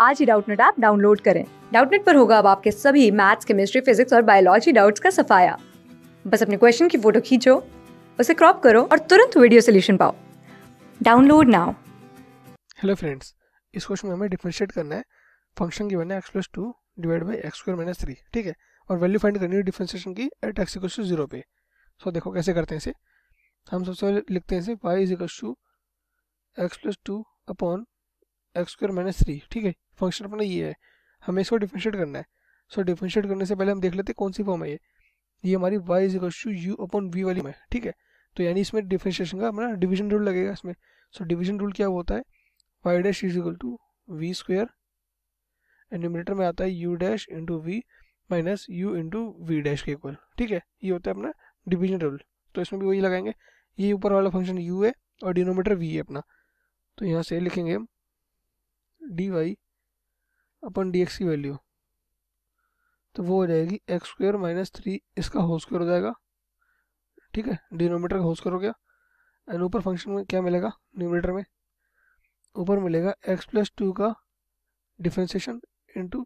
आज ही Doubtnut app download करें डाउटनेट पर होगा अब आपके सभी मैथ्स केमिस्ट्री फिजिक्स और बायोलॉजी डाउट्स का सफाया बस अपने क्वेश्चन की फोटो खींचो उसे क्रॉप करो और तुरंत वीडियो सोल्यूशन पाओ डाउनलोड नाउ हेलो फ्रेंड्स इस क्वेश्चन में हमें डिफ्रेंशिएट करना है फंक्शन गिवन है x plus two divide by x square minus three ठीक है और वैल्यू फाइंड करनी है डिफ्रेंशिएशन की at x equal to zero पे सो so, देखो कैसे करते हैं इसे हम सबसे पहले लिखते हैं इसे y is equal to x plus two upon x square minus three ठीक है फंक्शन अपना ये है हमें इसको डिफ्रेंशिएट करना है सो so, डिफ्रेंशिएट करने से पहले हम देख लेते हैं कौन सी फॉर्म है ये ये हमारी y is equal to u upon v वाली में ठीक है तो यानी इसमें डिफ्रेंशिएशन का अपना डिवीजन रूल लगेगा इसमें सो डिवीजन रूल क्या होता है y dash is equal to v square end में आता है u dash into v minus u into v dash के इक्वल ठीक है ये होता है अपना डिवीजन रूल तो इसमें भी वही लगाएंगे ये ऊपर वाला फंक्शन यू है और डिनोमीटर वी है अपना तो यहाँ से लिखेंगे हम d y upon d x की वैल्यू तो वो हो जाएगी एक्स स्क्वेयर माइनस थ्री इसका होल स्क्वेयर हो जाएगा ठीक है डिनोमीटर का होल स्क्वेयर हो गया एंड ऊपर फंक्शन में क्या मिलेगा न्यूमिनेटर में ऊपर मिलेगा एक्स प्लस टू का differentiation into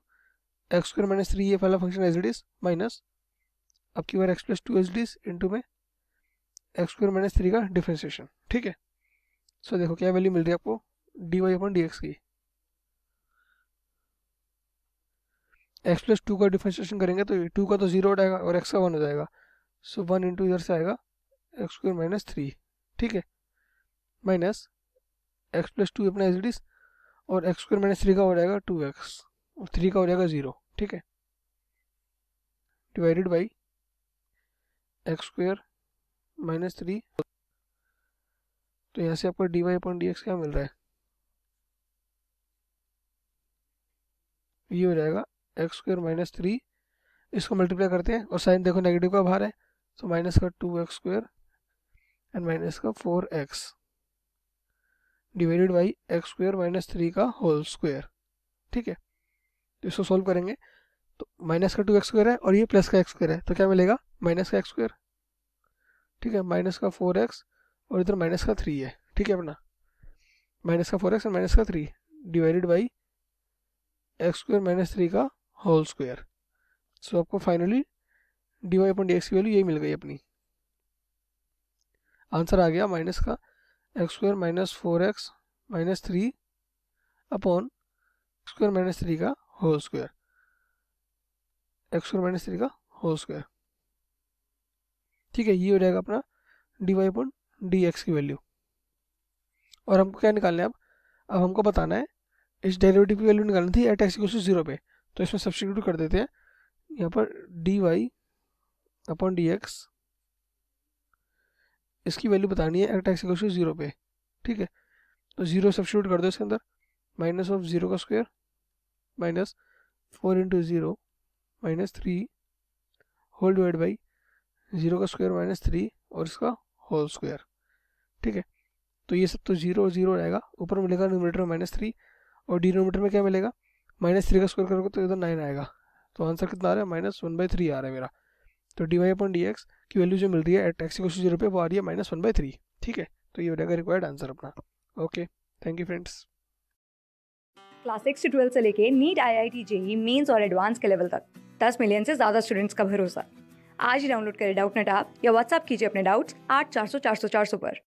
x square minus three ये पहला function as it is minus अब की बार x plus two as it is into में एक्स स्क्र माइनस थ्री का डिफ्रेंसीशन ठीक है सो देखो क्या वैल्यू मिल रही है आपको d y upon d x की एक्स प्लस टू का डिफ्रेंशिएशन करेंगे तो टू का तो जीरो हो जाएगा और एक्स का वन हो जाएगा सो वन इंटू इधर से आएगा एक्स स्क्र माइनस थ्री ठीक है माइनस एक्स प्लस टू अपना एज इट इज और एक्स स्क्र माइनस थ्री का हो जाएगा टू एक्स और थ्री का हो जाएगा जीरो ठीक है divided by x square minus three तो यहाँ से आपका d y upon d x क्या मिल रहा है ये हो जाएगा एक्स स्क्र माइनस थ्री इसको मल्टीप्लाई करते हैं और साइन देखो नेगेटिव का बाहर है तो माइनस का two x square and minus का four x divided by x square minus three का होल स्क्वायर ठीक है तो इसको सॉल्व करेंगे तो माइनस का टू एक्स स्क्र है और ये प्लस का एक्स स्क्र है तो क्या मिलेगा माइनस का एक्स स्क्र ठीक है माइनस का फोर एक्स और इधर माइनस का थ्री है ठीक है अपना माइनस का फोर एक्स एंड माइनस का three divided by x square minus three का होल स्क्वायर सो आपको finally d y upon d x की वैल्यू यही मिल गई अपनी आंसर आ गया माइनस का x square minus four x minus three upon square minus three का whole square x square minus three का होल स्क्वायर ठीक है ये हो जाएगा अपना d y upon d x की वैल्यू और हमको क्या निकालना है अब अब हमको बताना है इस डेरिवेटिव की वैल्यू निकालनी थी at x equal to zero पे तो इसमें सब्सटीट्यूट कर देते हैं यहाँ पर d y upon d x इसकी वैल्यू बतानी है एक्ट एक्स इक्वल जीरो पे ठीक है तो जीरो सब्सटीट्यूट कर दो इसके अंदर माइनस ऑफ जीरो का square minus four into zero minus three whole divide by zero का स्क्वायर माइनस थ्री और इसका होल स्क्वायर ठीक है तो ये सब तो जीरो और जीरो रहेगा ऊपर मिलेगा में माइनस थ्री और डिनोमीटर में क्या मिलेगा माइनस थ्री का स्क्वायर करोगे तो इधर नाइन आएगा तो आंसर कितना आ रहा है माइनस वन बाई थ्री आ रहा है मेरा तो d y upon d x की वैल्यू जो मिल रही है एट एक्स इक्वल जीरो पे वो आ रही है माइनस वन बाई थ्री ठीक है तो ये हो जाएगा रिक्वायर्ड आंसर अपना okay thank you friends class six से ट्वेल्थ से लेके NEET I I T JEE Mains और एडवांस के लेवल तक दस मिलियन से ज़्यादा स्टूडेंट्स का भरोसा आज ही डाउनलोड करें डाउट नेट आप या व्हाट्सअप कीजिए अपने डाउट्स आठ चार सौ चार सौ चार सौ पर